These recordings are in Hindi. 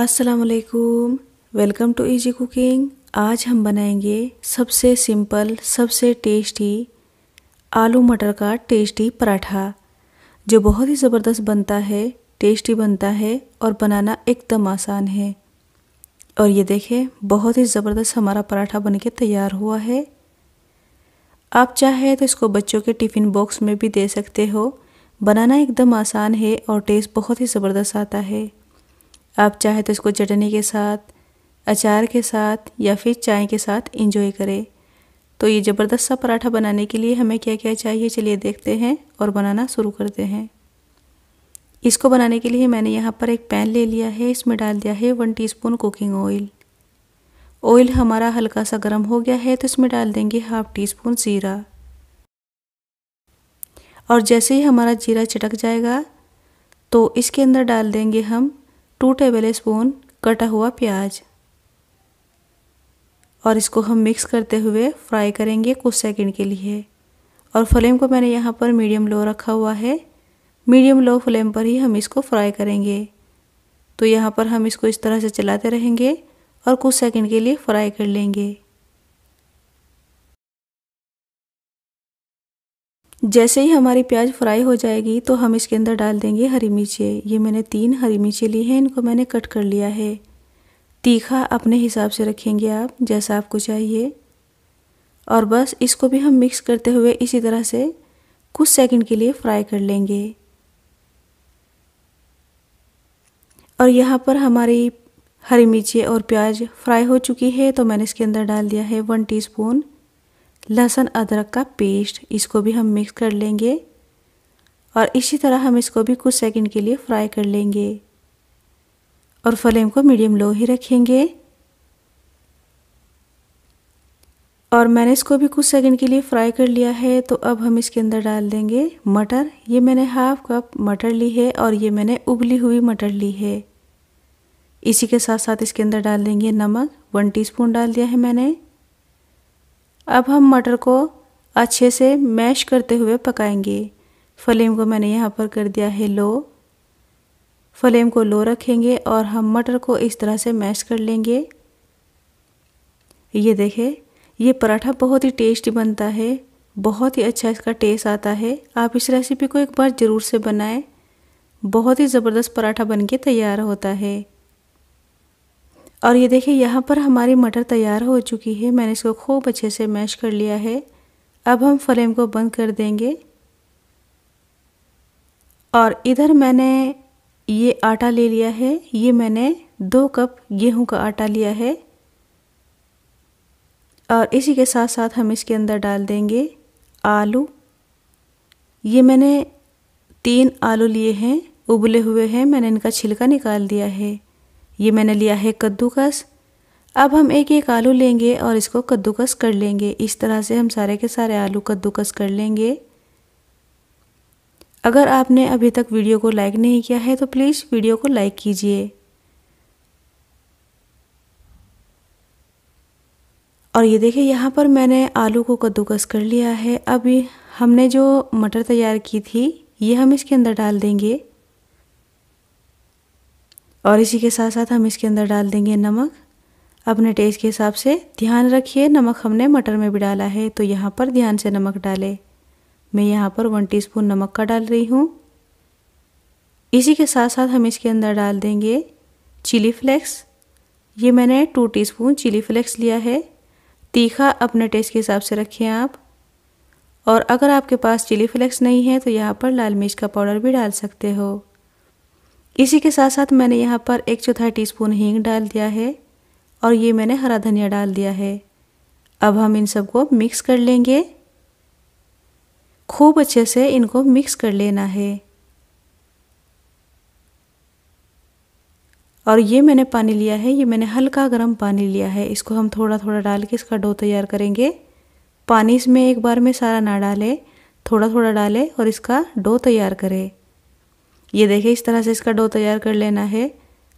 असलकुम वेलकम टू इजी कुकिंग आज हम बनाएंगे सबसे सिंपल सबसे टेस्टी आलू मटर का टेस्टी पराठा जो बहुत ही ज़बरदस्त बनता है टेस्टी बनता है और बनाना एकदम आसान है और ये देखें बहुत ही ज़बरदस्त हमारा पराठा बनके तैयार हुआ है आप चाहे तो इसको बच्चों के टिफ़िन बॉक्स में भी दे सकते हो बनाना एकदम आसान है और टेस्ट बहुत ही ज़बरदस्त आता है आप चाहे तो इसको चटनी के साथ अचार के साथ या फिर चाय के साथ इंजॉय करें तो ये ज़बरदस्त सा पराठा बनाने के लिए हमें क्या क्या चाहिए चलिए देखते हैं और बनाना शुरू करते हैं इसको बनाने के लिए मैंने यहाँ पर एक पैन ले लिया है इसमें डाल दिया है one teaspoon cooking oil oil हमारा हल्का सा गर्म हो गया है तो इसमें डाल देंगे हाफ टी स्पून जीरा और जैसे ही हमारा जीरा चटक जाएगा तो इसके अंदर डाल देंगे हम टू टेबल स्पून कटा हुआ प्याज और इसको हम मिक्स करते हुए फ्राई करेंगे कुछ सेकंड के लिए और फ्लेम को मैंने यहाँ पर मीडियम लो रखा हुआ है मीडियम लो फ्लेम पर ही हम इसको फ्राई करेंगे तो यहाँ पर हम इसको इस तरह से चलाते रहेंगे और कुछ सेकंड के लिए फ्राई कर लेंगे जैसे ही हमारी प्याज फ्राई हो जाएगी तो हम इसके अंदर डाल देंगे हरी मिर्चें ये मैंने तीन हरी मिर्चें ली हैं इनको मैंने कट कर लिया है तीखा अपने हिसाब से रखेंगे आप जैसा आपको चाहिए और बस इसको भी हम मिक्स करते हुए इसी तरह से कुछ सेकंड के लिए फ्राई कर लेंगे और यहाँ पर हमारी हरी मिर्ची और प्याज फ्राई हो चुकी है तो मैंने इसके अंदर डाल दिया है वन टीस्पून लहसुन अदरक का पेस्ट इसको भी हम मिक्स कर लेंगे और इसी तरह हम इसको भी कुछ सेकंड के लिए फ्राई कर लेंगे और फ्लेम को मीडियम लो ही रखेंगे और मैंने इसको भी कुछ सेकंड के लिए फ्राई कर लिया है तो अब हम इसके अंदर डाल देंगे मटर ये मैंने हाफ कप मटर ली है और ये मैंने उबली हुई मटर ली है इसी के साथ साथ इसके अंदर डाल देंगे नमक वन टीस्पून डाल दिया है मैंने अब हम मटर को अच्छे से मैश करते हुए पकाएंगे फ्लेम को मैंने यहाँ पर कर दिया है लो फ्लेम को लो रखेंगे और हम मटर को इस तरह से मैश कर लेंगे ये देखें ये पराठा बहुत ही टेस्टी बनता है बहुत ही अच्छा इसका टेस्ट आता है आप इस रेसिपी को एक बार ज़रूर से बनाएं बहुत ही ज़बरदस्त पराठा बनके तैयार होता है और ये देखिए यहाँ पर हमारी मटर तैयार हो चुकी है मैंने इसको खूब अच्छे से मैश कर लिया है अब हम फ्लेम को बंद कर देंगे और इधर मैंने ये आटा ले लिया है ये मैंने दो कप गेहूं का आटा लिया है और इसी के साथ साथ हम इसके अंदर डाल देंगे आलू ये मैंने तीन आलू लिए हैं उबले हुए हैं मैंने इनका छिलका निकाल दिया है ये मैंने लिया है कद्दूकस अब हम एक एक आलू लेंगे और इसको कद्दूकस कर लेंगे इस तरह से हम सारे के सारे आलू कद्दूकस कर लेंगे अगर आपने अभी तक वीडियो को लाइक नहीं किया है तो प्लीज़ वीडियो को लाइक कीजिए और ये देखिए यहाँ पर मैंने आलू को कद्दूकस कर लिया है अब हमने जो मटर तैयार की थी ये हम इसके अंदर डाल देंगे और इसी के साथ साथ हम इसके अंदर डाल देंगे नमक अपने टेस्ट के हिसाब से ध्यान रखिए नमक हमने मटर में भी डाला है तो यहाँ पर ध्यान से नमक डालें मैं यहाँ पर वन टीस्पून नमक का डाल रही हूँ इसी के साथ साथ हम इसके अंदर डाल देंगे चिली फ्लेक्स ये मैंने टू टीस्पून चिली फ्लेक्स लिया है तीखा अपने टेस्ट के हिसाब से रखें आप और अगर आपके पास चिली फ्लेक्स नहीं है तो यहाँ पर लाल मिर्च का पाउडर भी डाल सकते हो इसी के साथ साथ मैंने यहाँ पर एक चौथाई टीस्पून हींग डाल दिया है और ये मैंने हरा धनिया डाल दिया है अब हम इन सबको मिक्स कर लेंगे खूब अच्छे से इनको मिक्स कर लेना है और ये मैंने पानी लिया है ये मैंने हल्का गर्म पानी लिया है इसको हम थोड़ा थोड़ा डाल के इसका डो तैयार करेंगे पानी इसमें एक बार में सारा ना डालें थोड़ा थोड़ा डालें और इसका डो तैयार करें ये देखिए इस तरह से इसका डो तैयार कर लेना है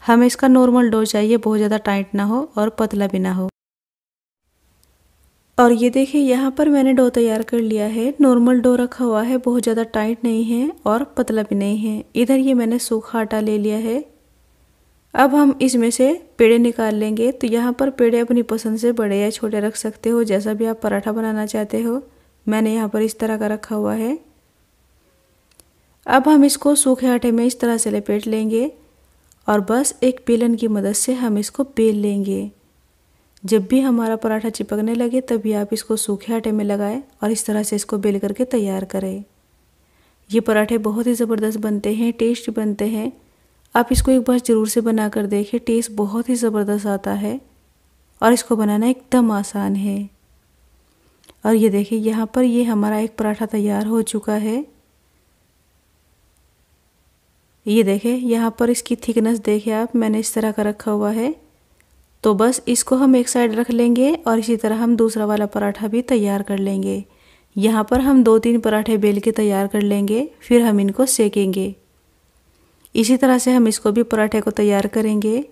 हमें इसका नॉर्मल डो चाहिए बहुत ज़्यादा टाइट ना हो और पतला भी ना हो और ये देखिए यहाँ पर मैंने डो तैयार कर लिया है नॉर्मल डो रखा हुआ है बहुत ज़्यादा टाइट नहीं है और पतला भी नहीं है इधर ये मैंने सूखा आटा ले लिया है अब हम इसमें से पेड़े निकाल लेंगे तो यहाँ पर पेड़े अपनी पसंद से बड़े या छोटे रख सकते हो जैसा भी आप पराठा बनाना चाहते हो मैंने यहाँ पर इस तरह का रखा हुआ है अब हम इसको सूखे आटे में इस तरह से लपेट लेंगे और बस एक बेलन की मदद से हम इसको बेल लेंगे जब भी हमारा पराठा चिपकने लगे तभी आप इसको सूखे आटे में लगाएं और इस तरह से इसको बेल करके तैयार करें ये पराठे बहुत ही ज़बरदस्त बनते हैं टेस्ट बनते हैं आप इसको एक बार ज़रूर से बना कर देखें टेस्ट बहुत ही ज़बरदस्त आता है और इसको बनाना एकदम आसान है और ये देखिए यहाँ पर ये हमारा एक पराठा तैयार हो चुका है ये देखें यहाँ पर इसकी थिकनेस देखें आप मैंने इस तरह का रखा हुआ है तो बस इसको हम एक साइड रख लेंगे और इसी तरह हम दूसरा वाला पराठा भी तैयार कर लेंगे यहाँ पर हम दो तीन पराठे बेल के तैयार कर लेंगे फिर हम इनको सेकेंगे इसी तरह से हम इसको भी पराठे को तैयार करेंगे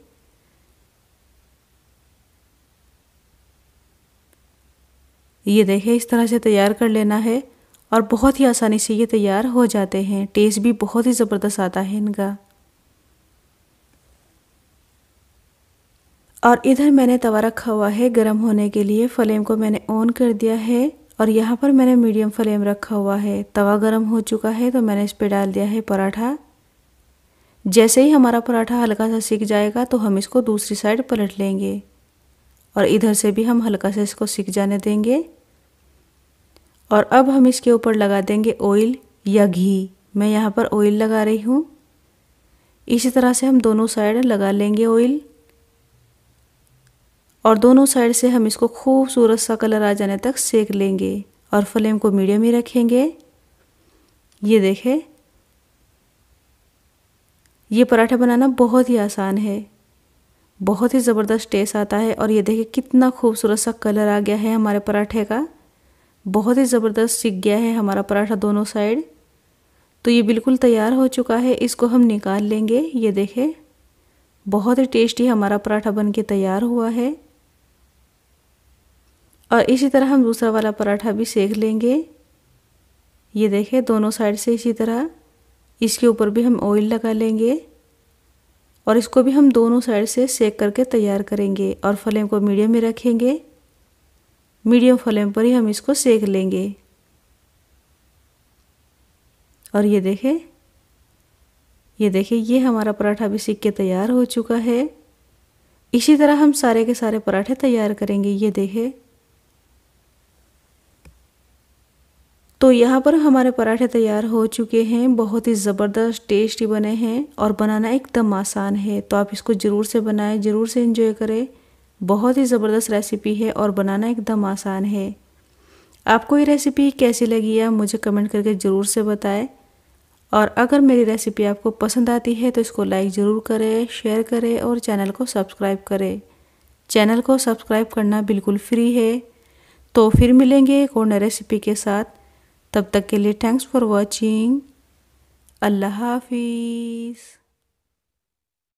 ये देखें इस तरह से तैयार कर लेना है और बहुत ही आसानी से ये तैयार हो जाते हैं टेस्ट भी बहुत ही ज़बरदस्त आता है इनका और इधर मैंने तवा रखा हुआ है गर्म होने के लिए फ्लेम को मैंने ऑन कर दिया है और यहाँ पर मैंने मीडियम फ्लेम रखा हुआ है तवा गर्म हो चुका है तो मैंने इस पर डाल दिया है पराठा जैसे ही हमारा पराठा हल्का सा सीख जाएगा तो हम इसको दूसरी साइड पलट लेंगे और इधर से भी हम हल्का सा इसको सीख जाने देंगे और अब हम इसके ऊपर लगा देंगे ऑयल या घी मैं यहाँ पर ऑयल लगा रही हूँ इसी तरह से हम दोनों साइड लगा लेंगे ऑयल और दोनों साइड से हम इसको खूबसूरत सा कलर आ जाने तक सेक लेंगे और फ्लेम को मीडियम ही रखेंगे ये देखें ये पराठा बनाना बहुत ही आसान है बहुत ही ज़बरदस्त टेस्ट आता है और ये देखें कितना खूबसूरत सा कलर आ गया है हमारे पराठे का बहुत ही ज़बरदस्त सीख गया है हमारा पराठा दोनों साइड तो ये बिल्कुल तैयार हो चुका है इसको हम निकाल लेंगे ये देखें बहुत ही टेस्टी हमारा पराठा के तैयार हुआ है और इसी तरह हम दूसरा वाला पराठा भी सेक लेंगे ये देखें दोनों साइड से इसी तरह इसके ऊपर भी हम ऑयल लगा लेंगे और इसको भी हम दोनों साइड से सेक करके तैयार करेंगे और फ्लेम को मीडियम में रखेंगे मीडियम फ्लेम पर ही हम इसको सेक लेंगे और ये देखें ये देखे ये हमारा पराठा भी सीख के तैयार हो चुका है इसी तरह हम सारे के सारे पराठे तैयार करेंगे ये देखें तो यहाँ पर हमारे पराठे तैयार हो चुके हैं बहुत ही ज़बरदस्त टेस्टी बने हैं और बनाना एकदम आसान है तो आप इसको ज़रूर से बनाएं ज़रूर से इन्जॉय करें बहुत ही ज़बरदस्त रेसिपी है और बनाना एकदम आसान है आपको ये रेसिपी कैसी लगी है मुझे कमेंट करके ज़रूर से बताएं और अगर मेरी रेसिपी आपको पसंद आती है तो इसको लाइक ज़रूर करें शेयर करें और चैनल को सब्सक्राइब करें चैनल को सब्सक्राइब करना बिल्कुल फ्री है तो फिर मिलेंगे एक और नई रेसिपी के साथ तब तक के लिए थैंक्स फॉर वॉचिंग अल्लाह हाफिज़